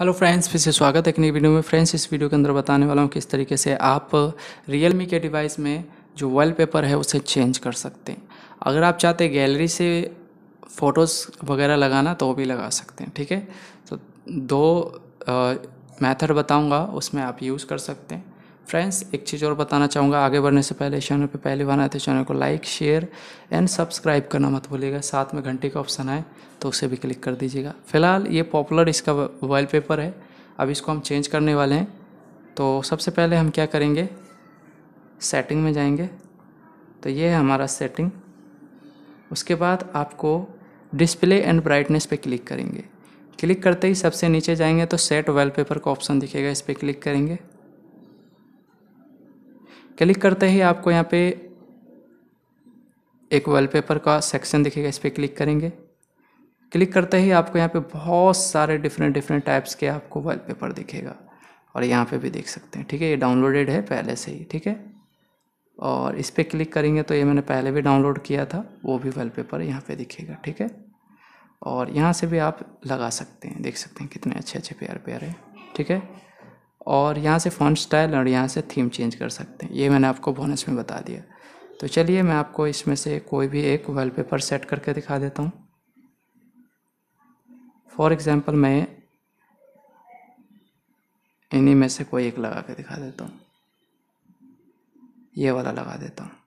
hello friends फिर से स्वागत है एक नई वीडियो में फ्रेंड्स इस वीडियो के अंदर बताने वाला हूँ किस तरीके से आप रियल के डिवाइस में जो वॉलपेपर है उसे चेंज कर सकते हैं अगर आप चाहते गैलरी से फ़ोटोज़ वगैरह लगाना तो वो भी लगा सकते हैं ठीक है तो दो मेथड बताऊंगा उसमें आप यूज़ कर सकते हैं फ्रेंड्स एक चीज़ और बताना चाहूँगा आगे बढ़ने से पहले चैनल पे पहली बार आए तो चैनल को लाइक शेयर एंड सब्सक्राइब करना मत भूलिएगा साथ में घंटे का ऑप्शन आए तो उसे भी क्लिक कर दीजिएगा फिलहाल ये पॉपुलर इसका वॉलपेपर है अब इसको हम चेंज करने वाले हैं तो सबसे पहले हम क्या करेंगे सेटिंग में जाएंगे तो ये है हमारा सेटिंग उसके बाद आपको डिस्प्ले एंड ब्राइटनेस पे क्लिक करेंगे क्लिक करते ही सबसे नीचे जाएंगे तो सेट वॉलपेपर का ऑप्शन दिखेगा इस पर क्लिक करेंगे क्लिक करते ही आपको यहाँ पे एक वॉलपेपर का सेक्शन दिखेगा इस पर क्लिक करेंगे क्लिक करते ही आपको यहाँ पे बहुत सारे डिफरेंट डिफरेंट टाइप्स के आपको वॉलपेपर दिखेगा और यहाँ पे भी देख सकते हैं ठीक है ये डाउनलोडेड है पहले से ही ठीक है और इस पर क्लिक करेंगे तो ये मैंने पहले भी डाउनलोड किया था वो भी पेपर यहाँ पर दिखेगा ठीक है और यहाँ से भी आप लगा सकते हैं देख सकते हैं कितने अच्छे अच्छे प्यार प्यार है ठीक है और यहाँ से फ़ॉन्ट स्टाइल और यहाँ से थीम चेंज कर सकते हैं ये मैंने आपको बोनस में बता दिया तो चलिए मैं आपको इसमें से कोई भी एक वॉलपेपर सेट करके दिखा देता हूँ फॉर एग्ज़ाम्पल मैं इन्हीं में से कोई एक लगा के दिखा देता हूँ ये वाला लगा देता हूँ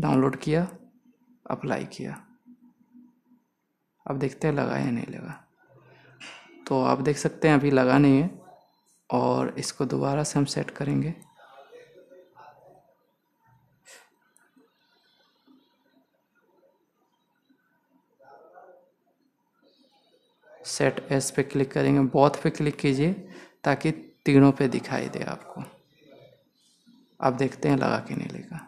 डाउनलोड किया अप्लाई किया अब देखते हैं लगा या नहीं लगा तो आप देख सकते हैं अभी लगा नहीं है और इसको दोबारा से हम सेट करेंगे सेट एस पे क्लिक करेंगे बॉथ पे क्लिक कीजिए ताकि तीनों पे दिखाई दे आपको आप देखते हैं लगा कि नहीं लेगा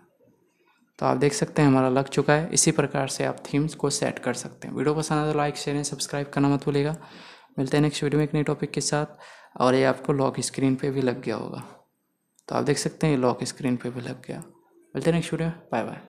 तो आप देख सकते हैं हमारा लग चुका है इसी प्रकार से आप थीम्स को सेट कर सकते हैं वीडियो पसंद आए तो लाइक शेयर एंड सब्सक्राइब करना मत भूलिएगा मिलते हैं नेक्स्ट वीडियो में एक नए टॉपिक के साथ और ये आपको लॉक स्क्रीन पे भी लग गया होगा तो आप देख सकते हैं ये लॉक स्क्रीन पे भी लग गया मिलते हैं नेक्स्ट वीडियो में बाय बाय